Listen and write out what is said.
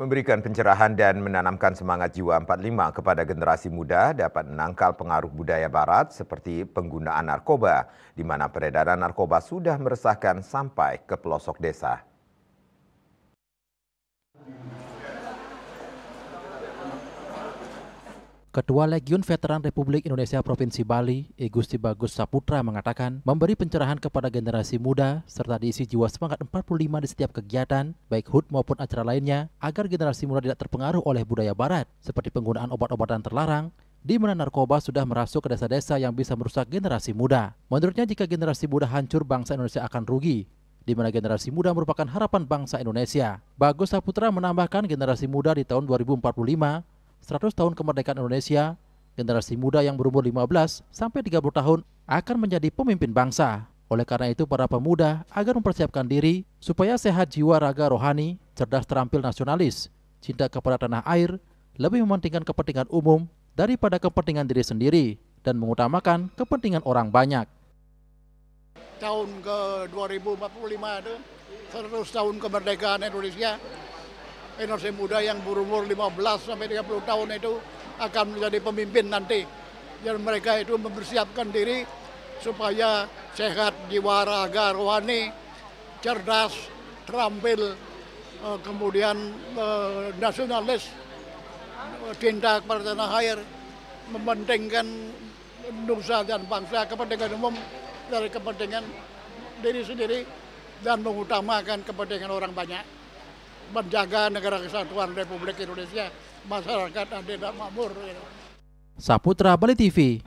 Memberikan pencerahan dan menanamkan semangat jiwa 45 kepada generasi muda dapat menangkal pengaruh budaya barat seperti penggunaan narkoba, di mana peredaran narkoba sudah meresahkan sampai ke pelosok desa. Ketua Legiun Veteran Republik Indonesia Provinsi Bali, Gusti Bagus Saputra mengatakan, memberi pencerahan kepada generasi muda serta diisi jiwa semangat 45 di setiap kegiatan, baik HUT maupun acara lainnya, agar generasi muda tidak terpengaruh oleh budaya barat, seperti penggunaan obat-obatan terlarang, di mana narkoba sudah merasuk ke desa-desa yang bisa merusak generasi muda. Menurutnya jika generasi muda hancur, bangsa Indonesia akan rugi, di mana generasi muda merupakan harapan bangsa Indonesia. Bagus Saputra menambahkan generasi muda di tahun 2045 100 tahun kemerdekaan Indonesia, generasi muda yang berumur 15 sampai 30 tahun akan menjadi pemimpin bangsa. Oleh karena itu, para pemuda agar mempersiapkan diri supaya sehat jiwa raga rohani, cerdas terampil nasionalis, cinta kepada tanah air, lebih mementingkan kepentingan umum daripada kepentingan diri sendiri dan mengutamakan kepentingan orang banyak. Tahun ke 2045 itu 100 tahun kemerdekaan Indonesia generasi muda yang berumur 15 sampai 30 tahun itu akan menjadi pemimpin nanti. Dan mereka itu mempersiapkan diri supaya sehat jiwa raga rohani, cerdas, terampil, eh, kemudian eh, nasionalis, cinta eh, kepada tanah air, mementingkan nusa dan bangsa, kepentingan umum dari kepentingan diri sendiri dan mengutamakan kepentingan orang banyak menjaga negara kesatuan Republik Indonesia, masyarakat adil dan makmur. Ya. Saputra Bali TV